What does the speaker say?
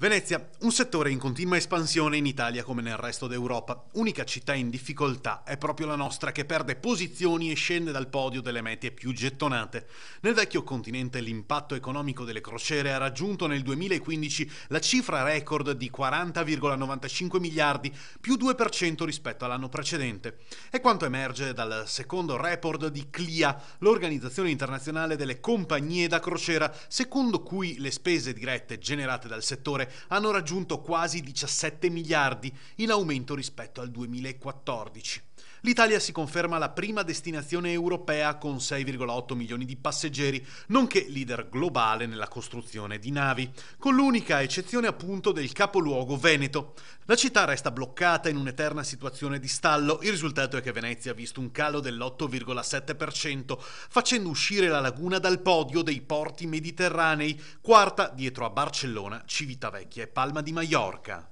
Venezia, un settore in continua espansione in Italia come nel resto d'Europa. Unica città in difficoltà è proprio la nostra che perde posizioni e scende dal podio delle mete più gettonate. Nel vecchio continente l'impatto economico delle crociere ha raggiunto nel 2015 la cifra record di 40,95 miliardi, più 2% rispetto all'anno precedente. È quanto emerge dal secondo report di CLIA, l'Organizzazione Internazionale delle Compagnie da Crociera, secondo cui le spese dirette generate dal settore hanno raggiunto quasi 17 miliardi, in aumento rispetto al 2014. L'Italia si conferma la prima destinazione europea con 6,8 milioni di passeggeri, nonché leader globale nella costruzione di navi, con l'unica eccezione appunto del capoluogo Veneto. La città resta bloccata in un'eterna situazione di stallo, il risultato è che Venezia ha visto un calo dell'8,7%, facendo uscire la laguna dal podio dei porti mediterranei, quarta dietro a Barcellona, Civitavecchia Parecchia e Palma di Maiorca.